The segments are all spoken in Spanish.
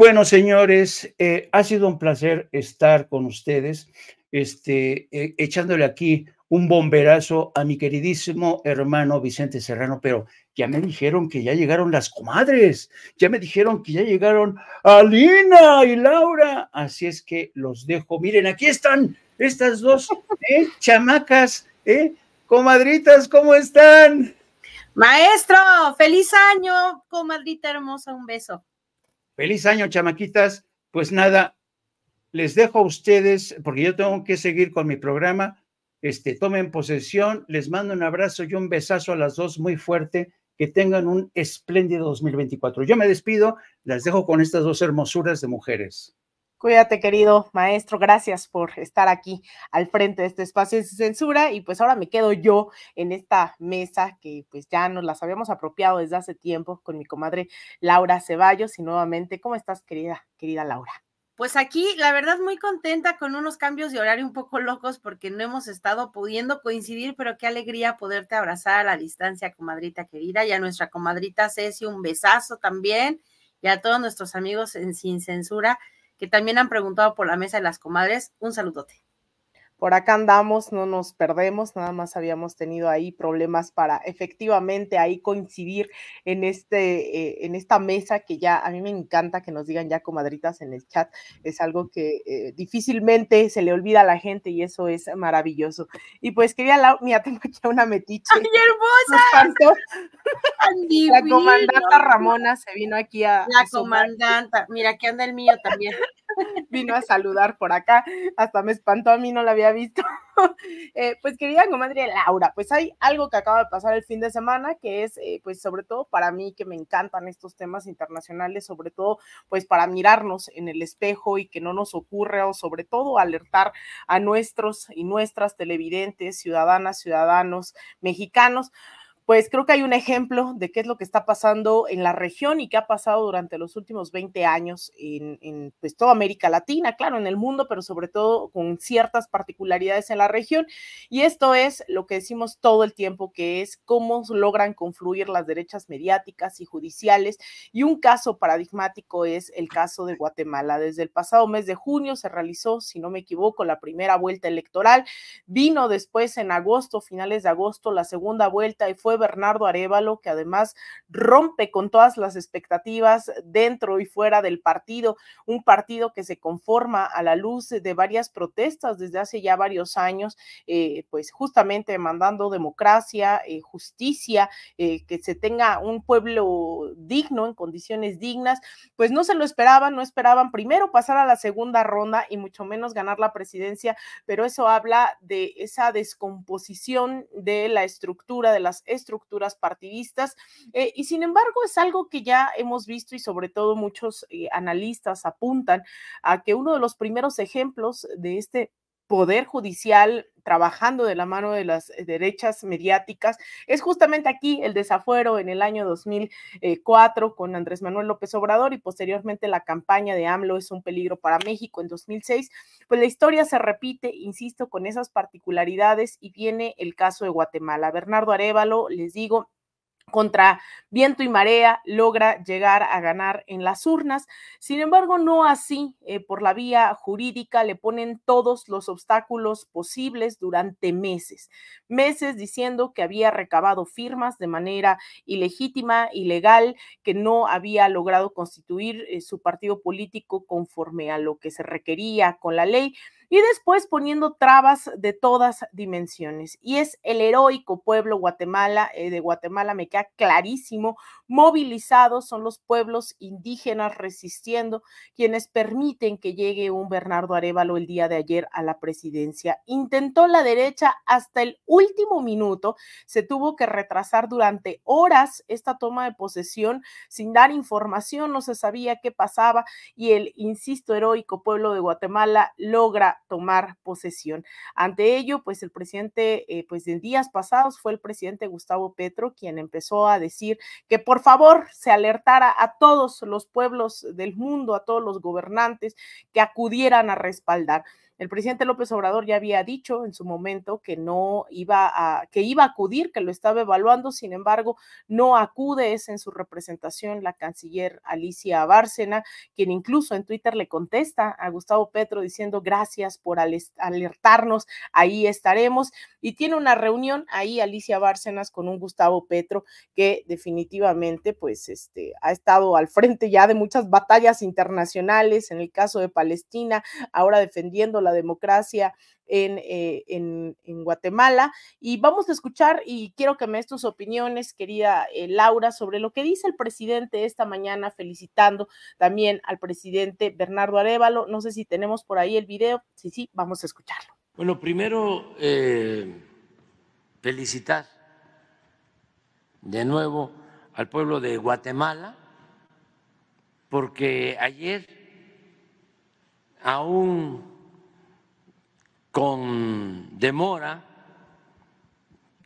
Bueno, señores, eh, ha sido un placer estar con ustedes, este, eh, echándole aquí un bomberazo a mi queridísimo hermano Vicente Serrano, pero ya me dijeron que ya llegaron las comadres, ya me dijeron que ya llegaron Alina y Laura, así es que los dejo. Miren, aquí están estas dos ¿eh? chamacas, ¿eh? comadritas, ¿cómo están? Maestro, feliz año, comadrita hermosa, un beso. Feliz año, chamaquitas. Pues nada, les dejo a ustedes, porque yo tengo que seguir con mi programa. Este, tomen posesión, les mando un abrazo y un besazo a las dos muy fuerte. Que tengan un espléndido 2024. Yo me despido, las dejo con estas dos hermosuras de mujeres. Cuídate, querido maestro. Gracias por estar aquí al frente de este espacio de censura. Y pues ahora me quedo yo en esta mesa que pues ya nos las habíamos apropiado desde hace tiempo con mi comadre Laura Ceballos. Y nuevamente, ¿cómo estás, querida, querida Laura? Pues aquí, la verdad, muy contenta con unos cambios de horario un poco locos porque no hemos estado pudiendo coincidir, pero qué alegría poderte abrazar a la distancia, comadrita querida, y a nuestra comadrita Ceci, un besazo también, y a todos nuestros amigos en Sin Censura que también han preguntado por la mesa de las comadres. Un saludote por acá andamos, no nos perdemos, nada más habíamos tenido ahí problemas para efectivamente ahí coincidir en, este, eh, en esta mesa que ya a mí me encanta que nos digan ya comadritas en el chat, es algo que eh, difícilmente se le olvida a la gente y eso es maravilloso. Y pues quería, la, mira, tengo aquí una metiche. ¡Ay, hermosa! la comandanta Ramona se vino aquí a... La comandanta, mira, aquí anda el mío también. vino a saludar por acá, hasta me espantó a mí, no la había visto. Eh, pues querida comadre Laura, pues hay algo que acaba de pasar el fin de semana, que es eh, pues sobre todo para mí que me encantan estos temas internacionales, sobre todo pues para mirarnos en el espejo y que no nos ocurra, o sobre todo alertar a nuestros y nuestras televidentes, ciudadanas, ciudadanos mexicanos, pues creo que hay un ejemplo de qué es lo que está pasando en la región y qué ha pasado durante los últimos 20 años en, en pues, toda América Latina, claro, en el mundo, pero sobre todo con ciertas particularidades en la región. Y esto es lo que decimos todo el tiempo, que es cómo logran confluir las derechas mediáticas y judiciales. Y un caso paradigmático es el caso de Guatemala. Desde el pasado mes de junio se realizó, si no me equivoco, la primera vuelta electoral. Vino después en agosto, finales de agosto, la segunda vuelta y fue Bernardo Arevalo, que además rompe con todas las expectativas dentro y fuera del partido, un partido que se conforma a la luz de varias protestas desde hace ya varios años, eh, pues justamente demandando democracia, eh, justicia, eh, que se tenga un pueblo digno, en condiciones dignas, pues no se lo esperaban, no esperaban primero pasar a la segunda ronda y mucho menos ganar la presidencia, pero eso habla de esa descomposición de la estructura, de las estructuras estructuras partidistas. Eh, y sin embargo, es algo que ya hemos visto y sobre todo muchos eh, analistas apuntan a que uno de los primeros ejemplos de este poder judicial trabajando de la mano de las eh, derechas mediáticas. Es justamente aquí el desafuero en el año 2004 eh, con Andrés Manuel López Obrador y posteriormente la campaña de AMLO es un peligro para México en 2006. Pues la historia se repite, insisto, con esas particularidades y viene el caso de Guatemala. Bernardo Arevalo, les digo, contra viento y marea, logra llegar a ganar en las urnas. Sin embargo, no así eh, por la vía jurídica, le ponen todos los obstáculos posibles durante meses, meses diciendo que había recabado firmas de manera ilegítima, ilegal, que no había logrado constituir eh, su partido político conforme a lo que se requería con la ley y después poniendo trabas de todas dimensiones. Y es el heroico pueblo Guatemala, eh, de Guatemala me queda clarísimo, movilizados son los pueblos indígenas resistiendo, quienes permiten que llegue un Bernardo Arevalo el día de ayer a la presidencia. Intentó la derecha hasta el último minuto, se tuvo que retrasar durante horas esta toma de posesión sin dar información, no se sabía qué pasaba y el, insisto, heroico pueblo de Guatemala logra tomar posesión. Ante ello, pues el presidente, eh, pues en días pasados fue el presidente Gustavo Petro quien empezó a decir que por favor se alertara a todos los pueblos del mundo, a todos los gobernantes que acudieran a respaldar. El presidente López Obrador ya había dicho en su momento que no iba a, que iba a acudir, que lo estaba evaluando, sin embargo, no acude, es en su representación la canciller Alicia Bárcena, quien incluso en Twitter le contesta a Gustavo Petro diciendo gracias por alertarnos, ahí estaremos. Y tiene una reunión ahí Alicia Bárcenas con un Gustavo Petro que definitivamente pues este ha estado al frente ya de muchas batallas internacionales, en el caso de Palestina, ahora defendiendo la democracia eh, en, en, Guatemala. Y vamos a escuchar y quiero que me des tus opiniones, querida eh, Laura, sobre lo que dice el presidente esta mañana, felicitando también al presidente Bernardo Arevalo. No sé si tenemos por ahí el video. Sí, sí, vamos a escucharlo. Bueno, primero, eh, felicitar de nuevo al pueblo de Guatemala, porque ayer aún con demora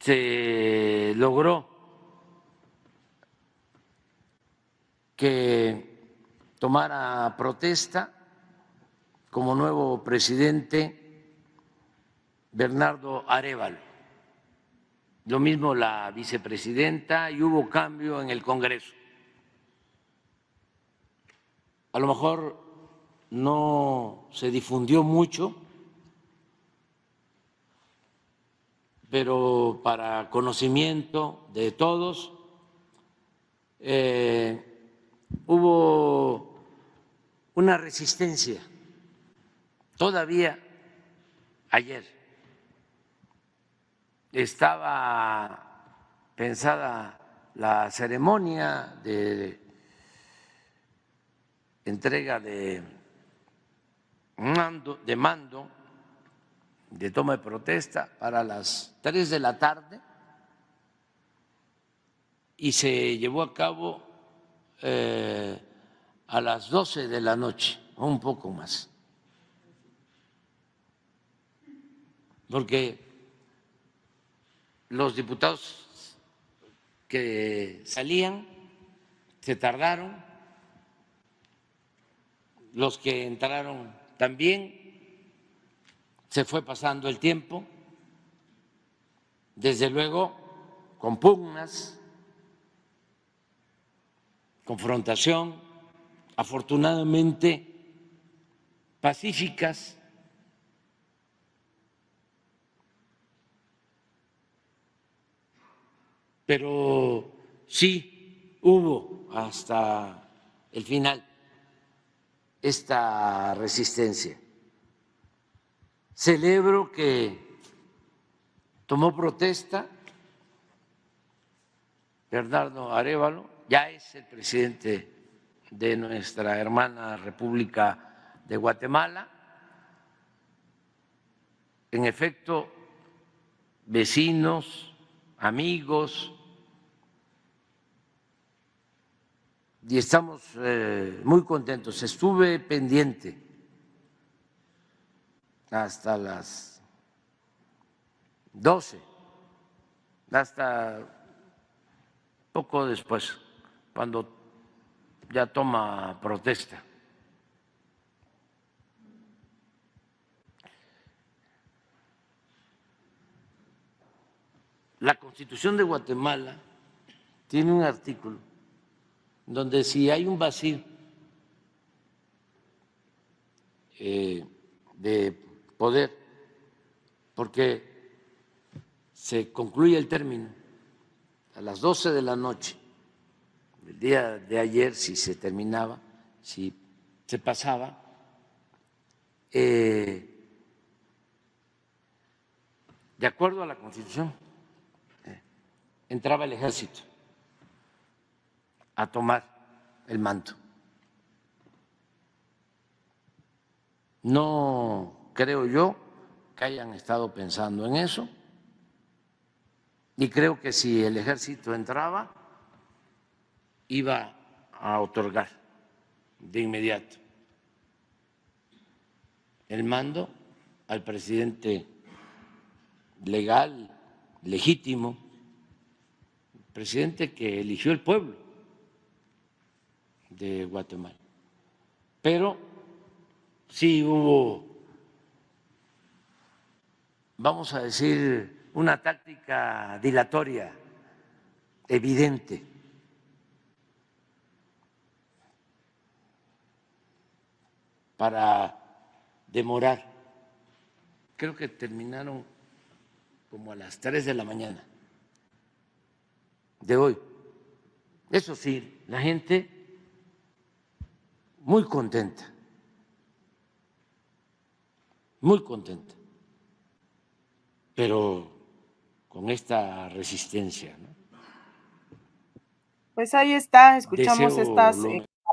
se logró que tomara protesta como nuevo presidente Bernardo Arevalo. Lo mismo la vicepresidenta y hubo cambio en el Congreso. A lo mejor no se difundió mucho pero para conocimiento de todos. Eh, hubo una resistencia todavía ayer. Estaba pensada la ceremonia de entrega de mando, de mando de toma de protesta para las 3 de la tarde y se llevó a cabo eh, a las 12 de la noche, un poco más. Porque los diputados que salían se tardaron, los que entraron también se fue pasando el tiempo, desde luego con pugnas, confrontación, afortunadamente pacíficas. Pero sí hubo hasta el final esta resistencia. Celebro que tomó protesta Bernardo Arevalo, ya es el presidente de nuestra hermana República de Guatemala. En efecto, vecinos, amigos, y estamos eh, muy contentos. Estuve pendiente hasta las 12, hasta poco después, cuando ya toma protesta. La constitución de Guatemala tiene un artículo donde si hay un vacío eh, de poder, porque se concluye el término a las 12 de la noche el día de ayer, si se terminaba, si se pasaba, eh, de acuerdo a la Constitución, eh, entraba el ejército a tomar el manto. No creo yo que hayan estado pensando en eso. Y creo que si el ejército entraba, iba a otorgar de inmediato el mando al presidente legal, legítimo, presidente que eligió el pueblo de Guatemala. Pero sí hubo vamos a decir, una táctica dilatoria evidente. para demorar. Creo que terminaron como a las 3 de la mañana de hoy. Eso sí, la gente muy contenta, muy contenta pero con esta resistencia. ¿no? Pues ahí está, escuchamos estas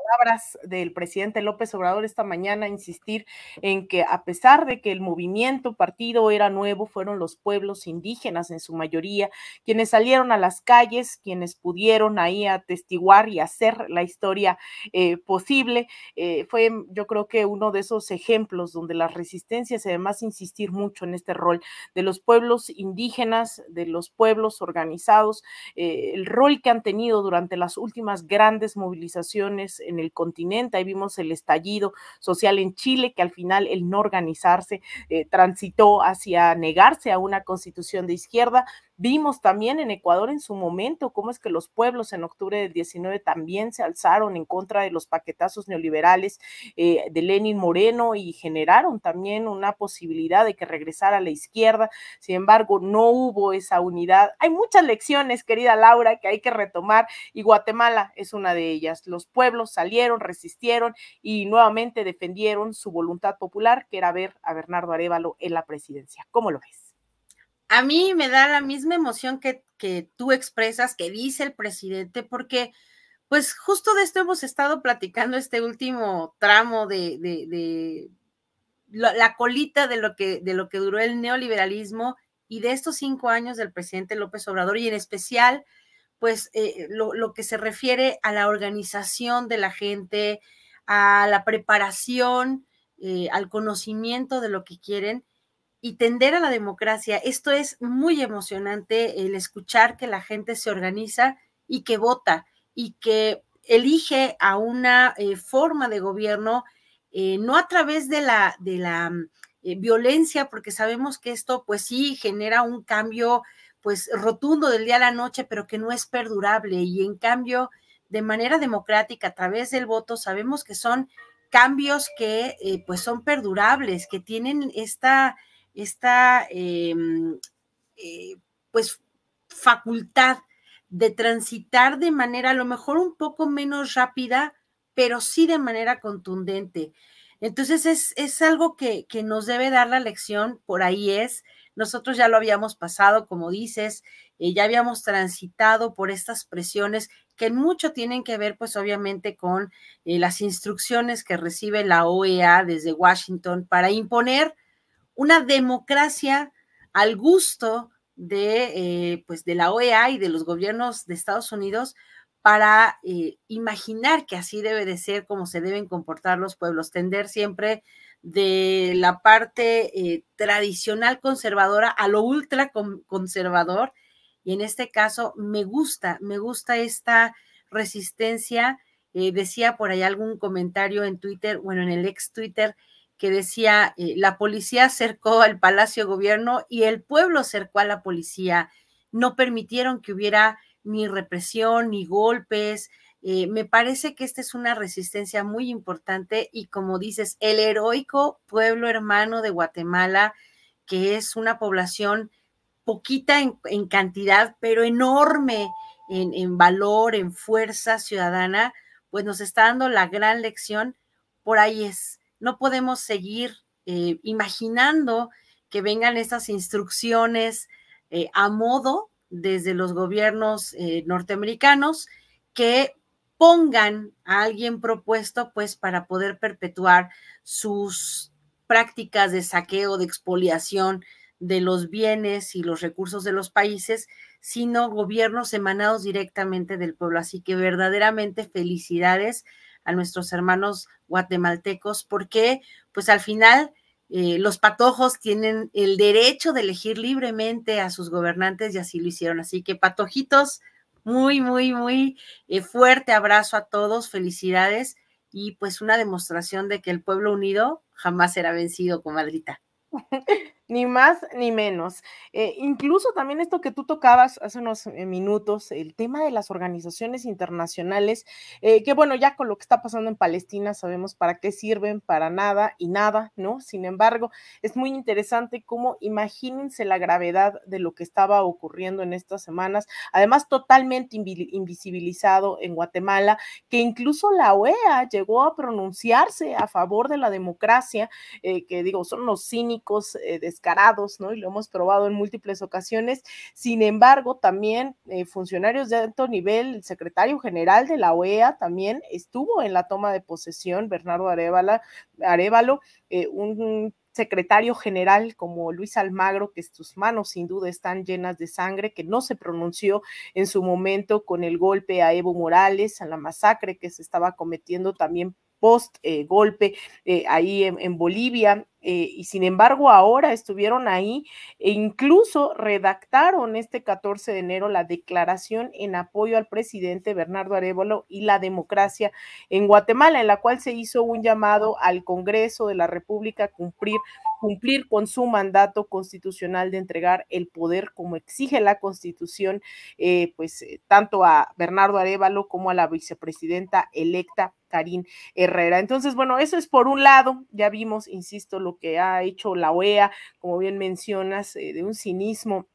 palabras del presidente López Obrador esta mañana, insistir en que a pesar de que el movimiento partido era nuevo, fueron los pueblos indígenas en su mayoría quienes salieron a las calles, quienes pudieron ahí atestiguar y hacer la historia eh, posible. Eh, fue mm, yo creo que uno de esos ejemplos donde las resistencias, además insistir mucho en este rol de los pueblos indígenas, de los pueblos organizados, eh, el rol que han tenido durante las últimas grandes movilizaciones en el continente, ahí vimos el estallido social en Chile, que al final el no organizarse eh, transitó hacia negarse a una constitución de izquierda, Vimos también en Ecuador en su momento cómo es que los pueblos en octubre del 19 también se alzaron en contra de los paquetazos neoliberales eh, de Lenin Moreno y generaron también una posibilidad de que regresara a la izquierda. Sin embargo, no hubo esa unidad. Hay muchas lecciones, querida Laura, que hay que retomar y Guatemala es una de ellas. Los pueblos salieron, resistieron y nuevamente defendieron su voluntad popular, que era ver a Bernardo Arevalo en la presidencia. ¿Cómo lo ves? a mí me da la misma emoción que, tú expresas, que dice el presidente, porque pues justo de esto hemos estado platicando este último tramo de, la, colita de lo, que, de lo que duró el neoliberalismo y de estos cinco años del presidente López Obrador y en especial pues eh, lo, que se refiere a la organización de la gente, a la preparación, eh, al conocimiento de lo que quieren y tender a la democracia. Esto es muy emocionante, el escuchar que la gente se organiza y que vota y que elige a una eh, forma de gobierno, eh, no a través de la, de la mm, eh, violencia, porque sabemos que esto pues sí genera un cambio pues rotundo del día a la noche, pero que no es perdurable. Y en cambio, de manera democrática, a través del voto, sabemos que son cambios que pues son perdurables, que tienen esta esta em, eh, pues facultad de transitar de manera a lo mejor un poco menos rápida, pero sí de manera contundente. Entonces es, es algo que, nos debe dar la lección, por ahí es. Nosotros ya lo habíamos pasado, como dices, eh, ya habíamos transitado por estas presiones que mucho tienen que ver, pues obviamente, con eh, las instrucciones que recibe la OEA desde Washington para imponer una democracia al gusto de, eh, pues de la OEA y de los gobiernos de Estados Unidos para eh, imaginar que así debe de ser como se deben comportar los pueblos, tender siempre de la parte eh, tradicional conservadora a lo ultra conservador. Y en este caso me gusta, me gusta esta resistencia. decía por ahí algún comentario en Twitter, bueno, en el ex Twitter, que decía, eh, la policía acercó al Palacio de Gobierno y el pueblo acercó a la policía. No permitieron que hubiera ni represión, ni golpes. Eh, me parece que esta es una resistencia muy importante y como dices, el heroico pueblo hermano de Guatemala, que es una población poquita en, cantidad, pero enorme en, en valor, en fuerza ciudadana, pues nos está dando la gran lección. Por ahí es, no podemos seguir eh, imaginando que vengan estas instrucciones eh, a modo desde los gobiernos eh, norteamericanos que pongan a alguien propuesto pues para poder perpetuar sus prácticas de saqueo, de expoliación de los bienes y los recursos de los países, sino gobiernos emanados directamente del pueblo. Así que verdaderamente felicidades a nuestros hermanos guatemaltecos, porque pues al final eh, los patojos tienen el derecho de elegir libremente a sus gobernantes y así lo hicieron. Así que patojitos, muy, muy, muy eh, fuerte abrazo a todos, felicidades y pues una demostración de que el pueblo unido jamás será vencido, comadrita. ni más ni menos. Eh, incluso también esto que tú tocabas hace unos eh, minutos, el tema de las organizaciones internacionales, eh, que bueno, ya con lo que está pasando en Palestina sabemos para qué sirven, para nada y nada, ¿no? Sin embargo, es muy interesante cómo imagínense la gravedad de lo que estaba ocurriendo en estas semanas, además totalmente invisibilizado en Guatemala, que incluso la OEA llegó a pronunciarse a favor de la democracia, que digo, son los cínicos de ¿no? Y lo hemos probado en múltiples ocasiones. Sin embargo, también eh, funcionarios de alto nivel, el secretario general de la OEA también estuvo en la toma de posesión, Bernardo Arevalo, eh, un secretario general como Luis Almagro, que sus manos sin duda están llenas de sangre, que no se pronunció en su momento con el golpe a Evo Morales, a la masacre que se estaba cometiendo también post eh, golpe eh, ahí en, Bolivia. Eh, y sin embargo, ahora estuvieron ahí e incluso redactaron este 14 de enero la declaración en apoyo al presidente Bernardo Arevalo y la democracia en Guatemala, en la cual se hizo un llamado al Congreso de la República a cumplir, cumplir con su mandato constitucional de entregar el poder como exige la Constitución, pues tanto a Bernardo Arevalo como a la vicepresidenta electa Karin Herrera. Entonces, bueno, eso es por un lado, ya vimos, insisto, lo que ha hecho la OEA, como bien mencionas, eh, de un cinismo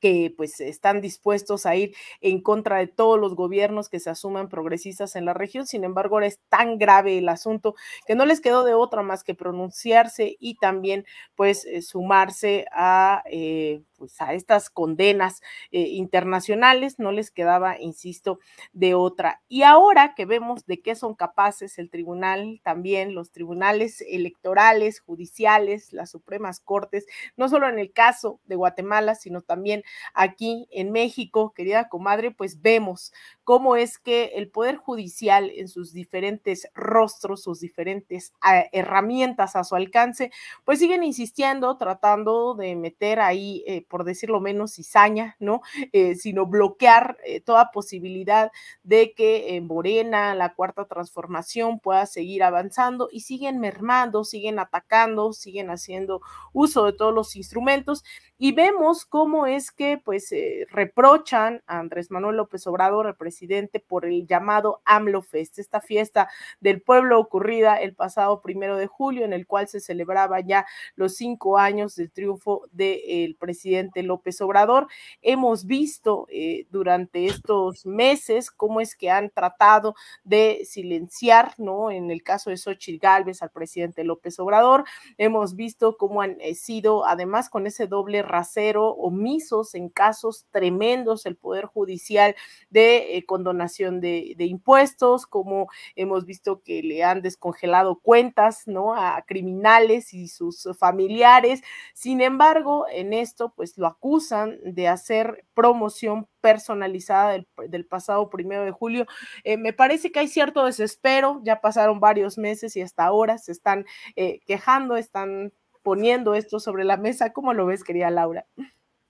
que pues están dispuestos a ir en contra de todos los gobiernos que se asuman progresistas en la región. Sin embargo, ahora es tan grave el asunto que no les quedó de otra más que pronunciarse y también pues eh, sumarse a... Eh, pues, a estas condenas eh, internacionales, no les quedaba, insisto, de otra. Y ahora que vemos de qué son capaces el tribunal, también los tribunales electorales, judiciales, las Supremas Cortes, no solo en el caso de Guatemala, sino también aquí en México, querida comadre, pues vemos cómo es que el Poder Judicial en sus diferentes rostros, sus diferentes ah, herramientas a su alcance, pues siguen insistiendo, tratando de meter ahí, eh, por decirlo menos, cizaña, ¿no? Eh, sino bloquear eh, toda posibilidad de que en Morena la cuarta transformación pueda seguir avanzando y siguen mermando, siguen atacando, siguen haciendo uso de todos los instrumentos y vemos cómo es que pues reprochan a Andrés Manuel López Obrador, presidente por el llamado AMLO Fest, esta fiesta del pueblo ocurrida el pasado primero de julio, en el cual se celebraba ya los cinco años del triunfo del presidente López Obrador. Hemos visto eh, durante estos meses cómo es que han tratado de silenciar, ¿no? En el caso de Xochitl Gálvez al presidente López Obrador, hemos visto cómo han eh, sido, además con ese doble rasero, omisos en casos tremendos el Poder Judicial de eh, condonación de, impuestos, como hemos visto que le han descongelado cuentas, ¿no? A criminales y sus familiares. Sin embargo, en esto, pues lo acusan de hacer promoción personalizada del, pasado primero de julio. Eh, me parece que hay cierto desespero, ya pasaron varios meses y hasta ahora se están eh, quejando, están poniendo esto sobre la mesa. ¿Cómo lo ves, querida Laura?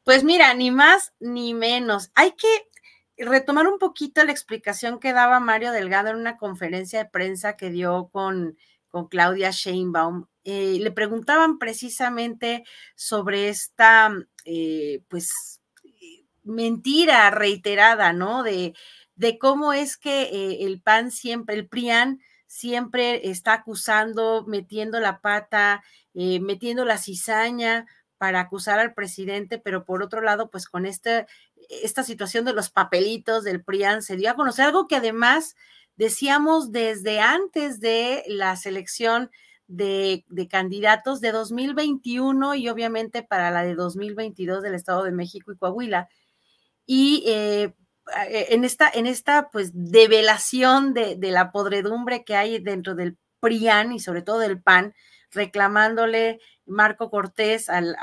Pues mira, ni más ni menos. Hay que retomar un poquito la explicación que daba Mario Delgado en una conferencia de prensa que dio con, con Claudia Sheinbaum. Eh, le preguntaban precisamente sobre esta, eh, pues, eh, mentira reiterada, ¿no? De, de cómo es que el PAN siempre, el PRIAN siempre está acusando, metiendo la pata, metiendo la cizaña para acusar al presidente, pero por otro lado, pues con este esta situación de los papelitos del PRIAN se dio a conocer, algo que además decíamos desde antes de la selección de, candidatos de 2021 y obviamente para la de 2022 del Estado de México y Coahuila. Y eh, eh, en, esta, en esta pues develación de, la podredumbre que hay dentro del PRIAN y sobre todo del PAN, reclamándole Marco Cortés al,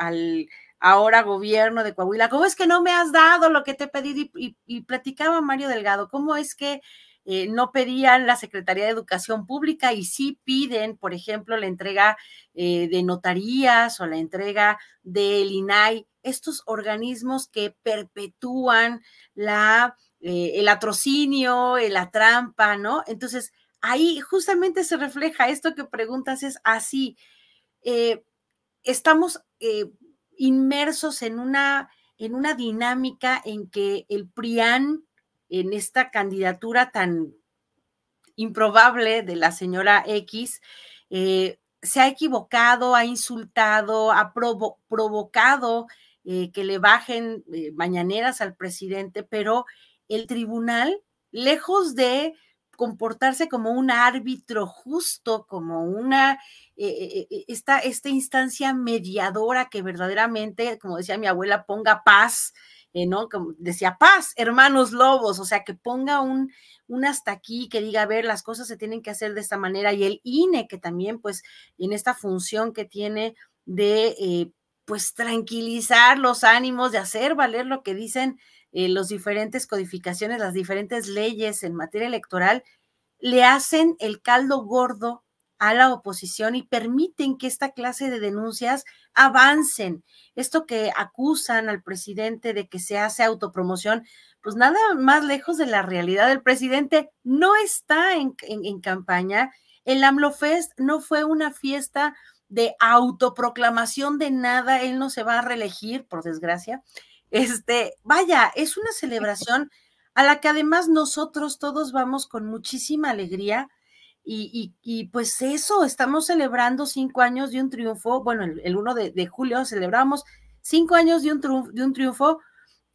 ahora gobierno de Coahuila, ¿cómo es que no me has dado lo que te he pedido? Y, platicaba Mario Delgado, ¿cómo es que eh, no pedían la Secretaría de Educación Pública y sí piden, por ejemplo, la entrega eh, de notarías o la entrega del INAI, estos organismos que perpetúan la, eh, el atrocinio, la trampa, ¿no? Entonces, ahí justamente se refleja esto que preguntas, es así. estamos inmersos en una, en una dinámica en que el PRIAN, en esta candidatura tan improbable de la señora X, eh, se ha equivocado, ha insultado, ha provocado eh, que le bajen eh, mañaneras al presidente, pero el tribunal, lejos de comportarse como un árbitro justo, como una, eh, eh, esta, esta, instancia mediadora que verdaderamente, como decía mi abuela, ponga paz, eh, ¿no? Como decía paz, hermanos lobos, o sea, que ponga un, un hasta aquí, que diga, a ver, las cosas se tienen que hacer de esta manera, y el INE, que también, pues, en esta función que tiene de pues tranquilizar los ánimos de hacer valer lo que dicen eh, las diferentes codificaciones, las diferentes leyes en materia electoral, le hacen el caldo gordo a la oposición y permiten que esta clase de denuncias avancen. Esto que acusan al presidente de que se hace autopromoción, pues nada más lejos de la realidad. El presidente no está en, en campaña. El AMLO Fest no fue una fiesta de autoproclamación de nada, él no se va a reelegir, por desgracia. Este, vaya, es una celebración a la que además nosotros todos vamos con muchísima alegría y, pues eso, estamos celebrando cinco años de un triunfo, bueno, el, 1 de, de, julio celebramos cinco años de un triunfo, de un triunfo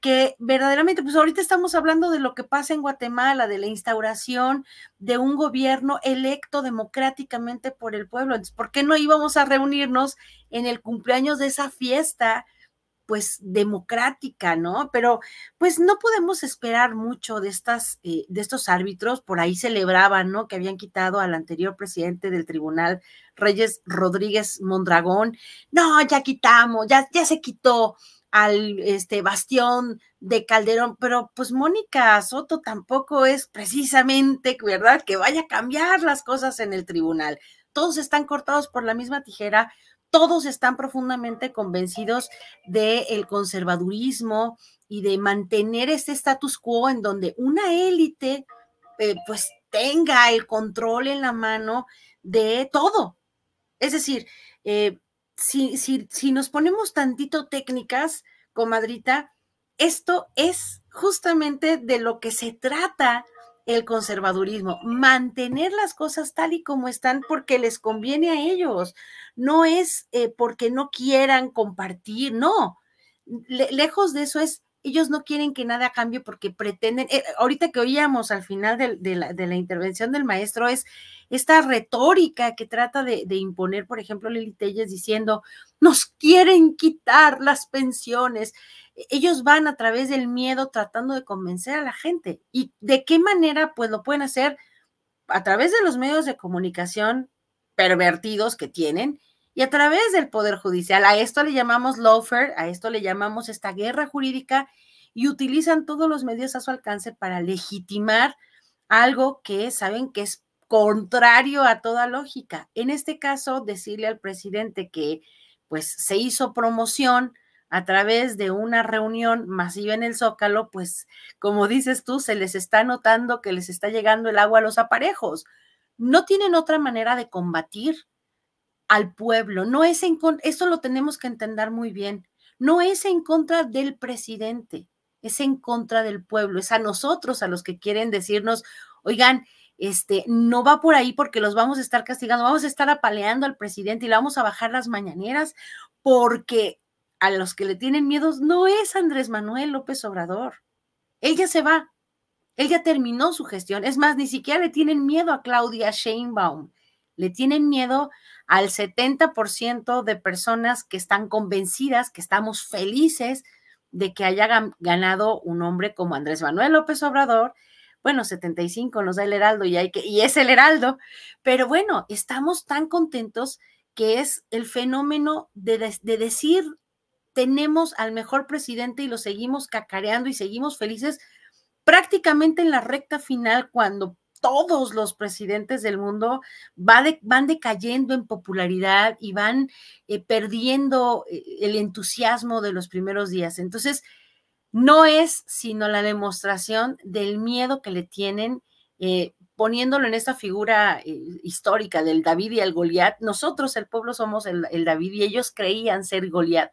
que verdaderamente, pues ahorita estamos hablando de lo que pasa en Guatemala, de la instauración de un gobierno electo democráticamente por el pueblo. Entonces, ¿por qué no íbamos a reunirnos en el cumpleaños de esa fiesta? pues democrática, ¿no? Pero pues no podemos esperar mucho de estas, eh, de estos árbitros, por ahí celebraban, ¿no? Que habían quitado al anterior presidente del tribunal, Reyes Rodríguez Mondragón. No, ya quitamos, ya, ya se quitó al este bastión de Calderón, pero pues Mónica Soto tampoco es precisamente, ¿verdad?, que vaya a cambiar las cosas en el tribunal. Todos están cortados por la misma tijera, todos están profundamente convencidos del conservadurismo y de mantener este status quo en donde una élite eh, pues tenga el control en la mano de todo. Es decir, eh, si, nos ponemos tantito técnicas, comadrita, esto es justamente de lo que se trata el conservadurismo, mantener las cosas tal y como están porque les conviene a ellos, no es eh, porque no quieran compartir, no, lejos de eso es ellos no quieren que nada cambie porque pretenden, eh, ahorita que oíamos al final de, la, intervención del maestro, es esta retórica que trata de, imponer, por ejemplo, Lili Telles diciendo, nos quieren quitar las pensiones. E, ellos van a través del miedo tratando de convencer a la gente. ¿Y de qué manera? Pues lo pueden hacer a través de los medios de comunicación pervertidos que tienen y a través del Poder Judicial. A esto le llamamos lawfare, a esto le llamamos esta guerra jurídica y utilizan todos los medios a su alcance para legitimar algo que saben que es contrario a toda lógica. En este caso, decirle al presidente que pues se hizo promoción a través de una reunión masiva en el Zócalo, pues como dices tú, se les está notando que les está llegando el agua a los aparejos. No tienen otra manera de combatir al pueblo. No es en esto lo tenemos que entender muy bien. No es en contra del presidente, es en contra del pueblo, es a nosotros a los que quieren decirnos, oigan, este, no va por ahí porque los vamos a estar castigando, vamos a estar apaleando al presidente y le vamos a bajar las mañaneras porque a los que le tienen miedos no es Andrés Manuel López Obrador. Él ya se va, él ya terminó su gestión. Es más, ni siquiera le tienen miedo a Claudia Sheinbaum, le tienen miedo al 70% de personas que están convencidas, que estamos felices de que haya ganado un hombre como Andrés Manuel López Obrador. Bueno, 75 nos da el Heraldo y, hay que, y es el Heraldo, pero bueno, estamos tan contentos que es el fenómeno de, de decir tenemos al mejor presidente y lo seguimos cacareando y seguimos felices prácticamente en la recta final cuando todos los presidentes del mundo van decayendo en popularidad y van eh, perdiendo eh, el entusiasmo de los primeros días. Entonces, no es sino la demostración del miedo que le tienen. Eh, poniéndolo en esta figura histórica del David y el Goliat, nosotros el pueblo somos el, David y ellos creían ser Goliat.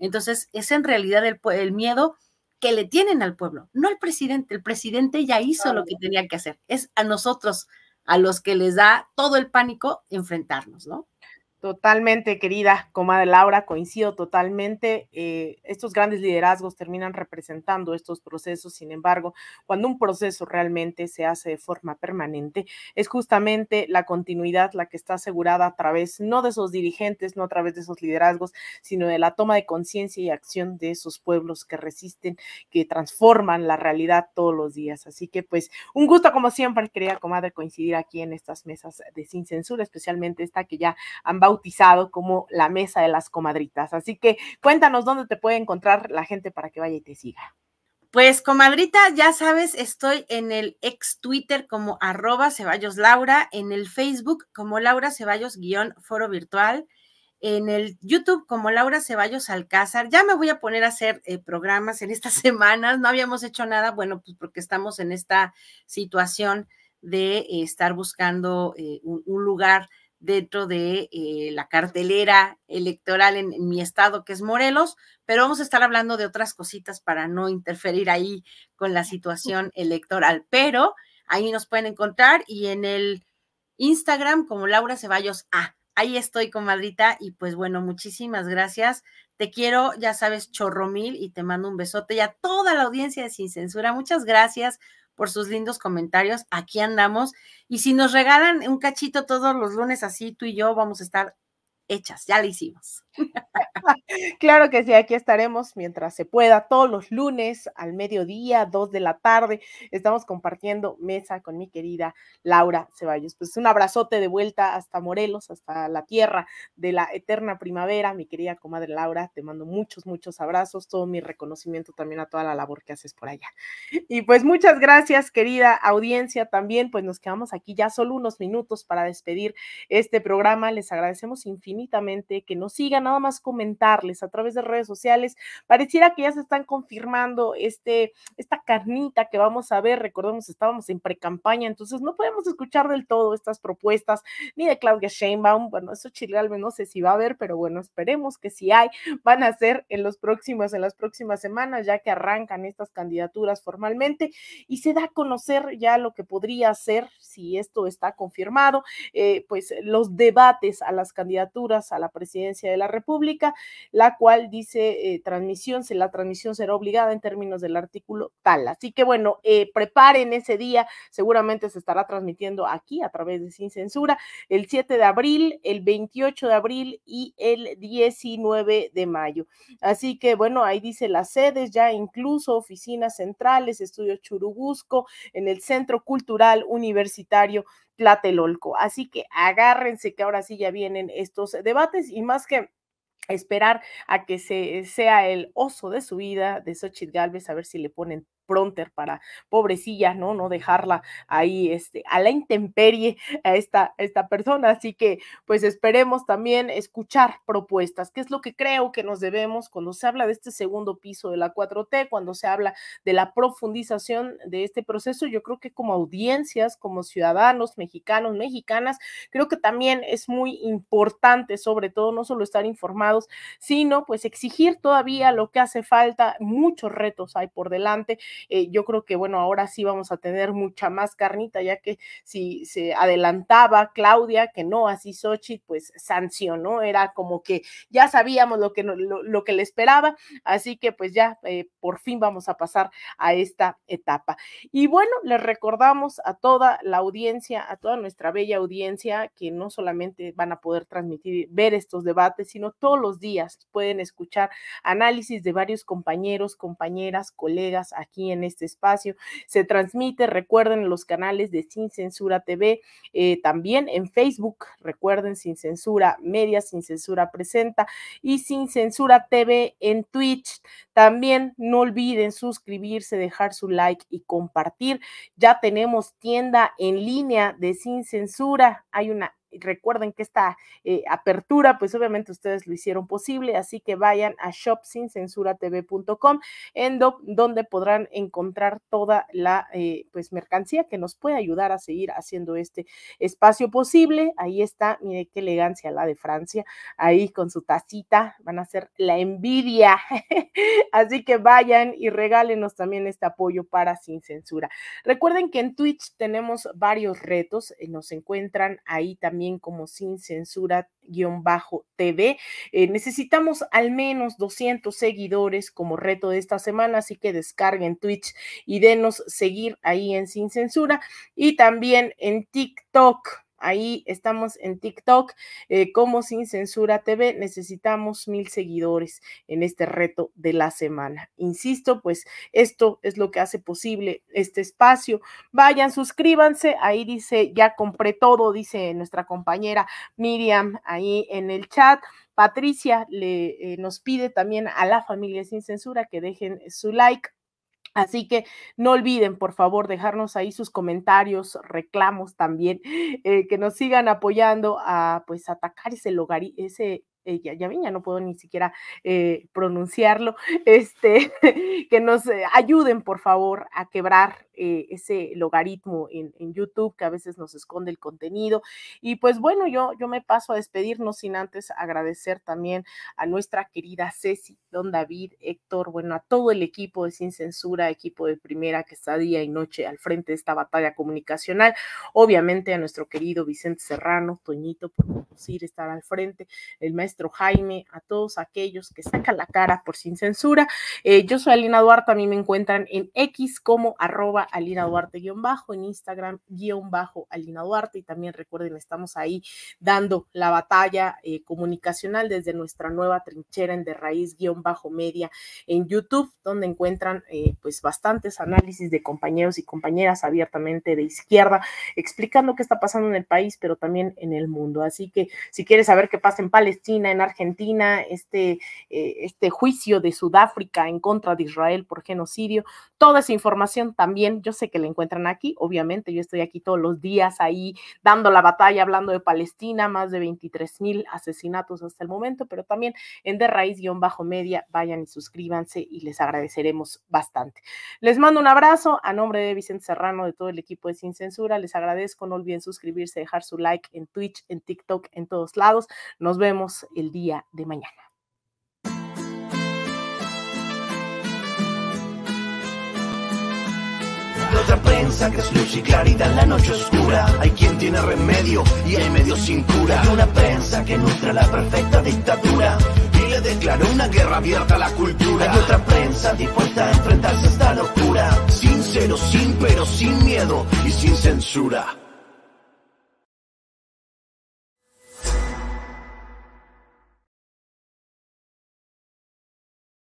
Entonces, es en realidad el miedo que le tienen al pueblo, no al presidente. El presidente ya hizo lo que tenía que hacer. Es a nosotros, a los que les da todo el pánico, enfrentarnos, ¿no? Totalmente, querida comadre Laura, coincido totalmente. Eh, estos grandes liderazgos terminan representando estos procesos. Sin embargo, cuando un proceso realmente se hace de forma permanente, es justamente la continuidad la que está asegurada a través no de esos dirigentes, no a través de esos liderazgos, sino de la toma de conciencia y acción de esos pueblos que resisten, que transforman la realidad todos los días. Así que, pues, un gusto como siempre, querida comadre, coincidir aquí en estas mesas de sin censura, especialmente esta que ya han bautizado como la Mesa de las Comadritas. Así que cuéntanos dónde te puede encontrar la gente para que vaya y te siga. Pues, comadrita, ya sabes, estoy en el ex Twitter como arroba Ceballos Laura, en el Facebook como Laura Ceballos guión foro virtual, en el YouTube como Laura Ceballos Alcázar. Ya me voy a poner a hacer eh, programas en estas semanas. No habíamos hecho nada, bueno, pues porque estamos en esta situación de eh, estar buscando eh, un, un lugar dentro de eh, la cartelera electoral en, mi estado, que es Morelos, pero vamos a estar hablando de otras cositas para no interferir ahí con la situación electoral. Pero ahí nos pueden encontrar y en el Instagram como Laura Ceballos A. ahí estoy, con Madrita y pues bueno, muchísimas gracias. Te quiero, ya sabes, chorromil y te mando un besote y a toda la audiencia de Sin Censura. Muchas gracias por sus lindos comentarios. Aquí andamos. Y si nos regalan un cachito todos los lunes así, tú y yo vamos a estar hechas, ya lo hicimos. claro que sí, aquí estaremos mientras se pueda, todos los lunes al mediodía, dos de la tarde, estamos compartiendo mesa con mi querida Laura Ceballos. Pues un abrazote de vuelta hasta Morelos, hasta la tierra de la eterna primavera, mi querida comadre Laura, te mando muchos, muchos abrazos, todo mi reconocimiento también a toda la labor que haces por allá. Y pues muchas gracias, querida audiencia, también pues nos quedamos aquí ya solo unos minutos para despedir este programa, les agradecemos infinitamente que nos sigan, nada más comentarles a través de redes sociales. Pareciera que ya se están confirmando este, esta carnita que vamos a ver. Recordemos, estábamos en precampaña, entonces no podemos escuchar del todo estas propuestas ni de Claudia Sheinbaum. Bueno, eso chile, no sé si va a haber, pero bueno, esperemos que si hay, van a ser en los próximos, en las próximas semanas, ya que arrancan estas candidaturas formalmente y se da a conocer ya lo que podría ser, si esto está confirmado, eh, pues los debates a las candidaturas a la presidencia de la República, la cual dice eh, transmisión se la transmisión será obligada en términos del artículo tal. Así que bueno, eh, preparen ese día, seguramente se estará transmitiendo aquí a través de Sin Censura el 7 de abril, el 28 de abril y el 19 de mayo. Así que bueno, ahí dice las sedes, ya incluso oficinas centrales, estudios Churubusco, en el Centro Cultural Universitario Tlatelolco. Así que agárrense que ahora sí ya vienen estos debates y más que esperar a que se sea el oso de su vida de Xochitl Galvez, a ver si le ponen Pronter para pobrecilla, ¿no? No dejarla ahí este, a la intemperie a esta, esta persona. Así que pues esperemos también escuchar propuestas, que es lo que creo que nos debemos cuando se habla de este segundo piso de la 4T, cuando se habla de la profundización de este proceso. Yo creo que como audiencias, como ciudadanos mexicanos, mexicanas, creo que también es muy importante, sobre todo, no solo estar informados, sino pues exigir todavía lo que hace falta. Muchos retos hay por delante eh, yo creo que, bueno, ahora sí vamos a tener mucha más carnita, ya que si se adelantaba Claudia, que no, así Sochi, pues sancionó, era como que ya sabíamos lo que, lo, que le esperaba, así que pues ya eh, por fin vamos a pasar a esta etapa. Y bueno, les recordamos a toda la audiencia, a toda nuestra bella audiencia, que no solamente van a poder transmitir, ver estos debates, sino todos los días pueden escuchar análisis de varios compañeros, compañeras, colegas aquí en este espacio. Se transmite, recuerden, los canales de Sin Censura TV, eh, también en Facebook, recuerden, Sin Censura Media, Sin Censura Presenta y Sin Censura TV en Twitch. También no olviden suscribirse, dejar su like y compartir. Ya tenemos tienda en línea de Sin Censura. Hay una recuerden que esta eh, apertura, pues obviamente ustedes lo hicieron posible, así que vayan a shopsincensuratv.com en donde podrán encontrar toda la eh, pues mercancía que nos puede ayudar a seguir haciendo este espacio posible. Ahí está, mire qué elegancia la de Francia, ahí con su tacita, van a ser la envidia. así que vayan y regálenos también este apoyo para Sin Censura. Recuerden que en Twitch tenemos varios retos, eh, nos encuentran ahí también como sin censura-tv. Eh, necesitamos al menos 200 seguidores como reto de esta semana, así que descarguen Twitch y denos seguir ahí en sin censura y también en TikTok. Ahí estamos en TikTok eh, como Sin Censura TV. Necesitamos mil seguidores en este reto de la semana. Insisto, pues esto es lo que hace posible este espacio. Vayan, suscríbanse. Ahí dice, ya compré todo, dice nuestra compañera Miriam ahí en el chat. Patricia le, eh, nos pide también a la familia sin censura que dejen su like Así que no olviden, por favor, dejarnos ahí sus comentarios, reclamos también, eh, que nos sigan apoyando a pues atacar ese logaritmo, ese eh, ya, vi ya, no puedo ni siquiera eh, pronunciarlo, este, que nos ayuden por favor a quebrar eh, ese logaritmo en, YouTube que a veces nos esconde el contenido. Y pues bueno, yo, yo me paso a despedirnos sin antes agradecer también a nuestra querida Ceci, don David, Héctor, bueno, a todo el equipo de Sin Censura, equipo de primera que está día y noche al frente de esta batalla comunicacional. Obviamente a nuestro querido Vicente Serrano, Toñito, por conducir, estar al frente, el maestro Jaime, a todos aquellos que sacan la cara por Sin Censura. Eh, yo soy Alina Duarte, a mí me encuentran en X como arroba Alina Duarte guión bajo, en Instagram guión bajo Alina Duarte y también recuerden, estamos ahí dando la batalla eh, comunicacional desde nuestra nueva trinchera en de raíz guión bajo media en YouTube, donde encuentran eh, pues bastantes análisis de compañeros y compañeras abiertamente de izquierda, explicando qué está pasando en el país, pero también en el mundo. Así que si quieres saber qué pasa en Palestina, en Argentina, este, eh, este juicio de Sudáfrica en contra de Israel por genocidio, toda esa información también yo sé que la encuentran aquí, obviamente yo estoy aquí todos los días ahí dando la batalla, hablando de Palestina, más de 23 mil asesinatos hasta el momento, pero también en de raíz-media, vayan y suscríbanse y les agradeceremos bastante. Les mando un abrazo a nombre de Vicente Serrano, de todo el equipo de Sin Censura, les agradezco, no olviden suscribirse, dejar su like en Twitch, en TikTok, en todos lados. Nos vemos el día de mañana. Hay otra prensa que es luz y claridad en la noche oscura. Hay quien tiene remedio y hay medio sin cura. Hay una prensa que nutre la perfecta dictadura y le declaró una guerra abierta a la cultura. Hay otra prensa dispuesta a enfrentarse a esta locura. Sincero, sin pero, sin miedo y sin censura.